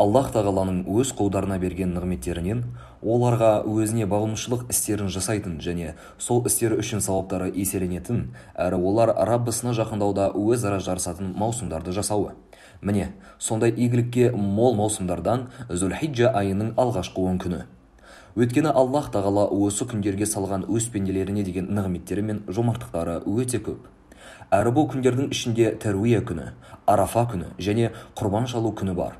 аллах тағаланың өз құлдарына берген нығметтерінен оларға өзіне бағынушылық істерін жасайтын және сол істері үшін сауаптары еселенетін әрі олар раббысына жақындауда өзара жарысатын маусымдарды жасауы міне сондай игілікке мол маусымдардан зүлхиджа айының алғашқы он күні өйткені аллах тағала осы күндерге салған өз пенделеріне деген нығметтері мен жомарттықтары өте көп әрі бұл күндердің ішінде тәруия күні арафа күні және құрбан шалу күні бар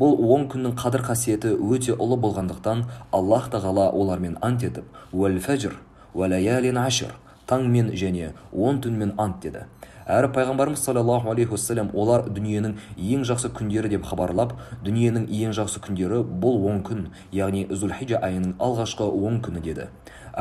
бұл он күннің қадір қасиеті өте ұлы болғандықтан аллах тағала олармен ант етіп уәл фәжр таңмен және он түнмен ант деді әрі пайғамбарымыз саллаллаху алейхи уассалам олар дүниенің ең жақсы күндері деп хабарлап дүниенің ең жақсы күндері бұл он күн яғни зүлхижа айының алғашқы он күні деді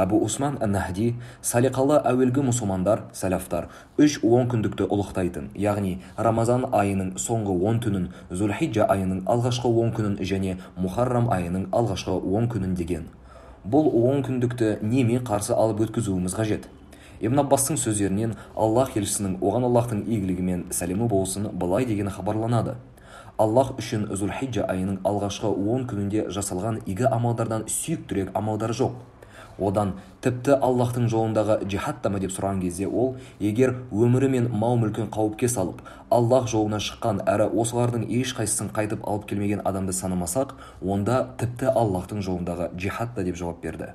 әбу усман нахди салиқалы әуелгі мұсылмандар сәләфтар үш он күндікті ұлықтайтын яғни рамазан айының соңғы он түнін зульхиджа айының алғашқы он күнін және мұхаррам айының алғашқы он күнін деген бұл он күндікті немен қарсы алып өткізуіміз қажет ибн аббастың сөздерінен аллах елшісінің оған аллахтың игілігі мен сәлемі болсын былай деген хабарланады Аллах үшін хиджа айының алғашқы он күнінде жасалған игі амалдардан сүйіктірек амалдар жоқ одан тіпті аллахтың жолындағы ма деп сұраған кезде ол егер өмірі мен мал мүлкін қауіпке салып Аллах жолына шыққан әрі осылардың ешқайсысын қайтып алып келмеген адамды санамасақ онда тіпті аллахтың жолындағы джихад деп жауап берді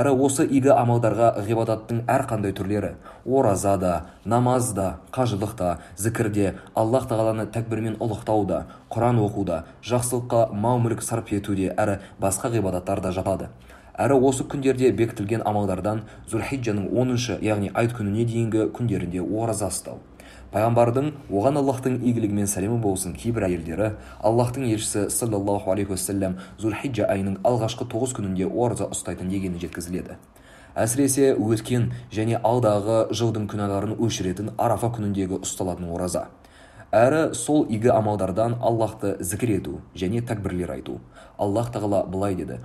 әрі осы игі амалдарға ғибадаттың әр қандай түрлері ораза да намаз да қажылық та зікірде, аллах тағаланы тәкбірмен ұлықтау да құран оқу да жақсылыққа мал мүлік сарп етуде әрі басқа ғибадаттар да жатады әрі осы күндерде бекітілген амалдардан зульхиджаның оныншы яғни айт күніне дейінгі күндерінде ораза ұстау пайғамбардың оған аллаһтың игілігі мен сәлемі болсын кейбір әйелдері Аллахтың елшісі саллаллаху алейхи уассалям зульхиджа айының алғашқы тоғыз күнінде ораза ұстайтын дегені жеткізіледі әсіресе өткен және алдағы жылдың күнәларын өшіретін арафа күніндегі ұсталатын ораза әрі сол игі амалдардан Аллахты зікір ету және тәкбірлер айту аллах тағала былай деді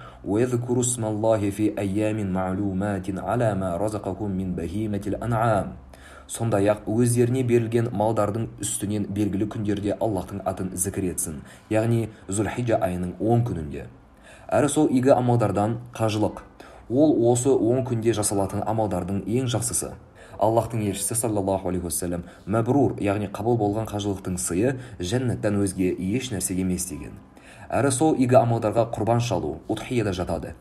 фи сондай-ақ өздеріне берілген малдардың үстінен белгілі күндерде аллаһтың атын зікір етсін яғни зульхиджа айының он күнінде әрі сол игі амалдардан қажылық ол осы он күнде жасалатын амалдардың ең жақсысы аллаһтың елшісі саллаллаху алейхи уассалам мәбрур яғни қабыл болған қажылықтың сыйы жәннаттан өзге еш нәрсе емес деген әрі сол игі амалдарға құрбан шалу утхияда жатады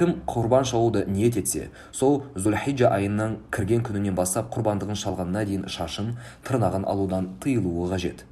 кім құрбан шалуды ниет етсе сол зүлхиджа айының кірген күнінен бастап құрбандығын шалғанына дейін шашын тырнағын алудан тыйылуы қажет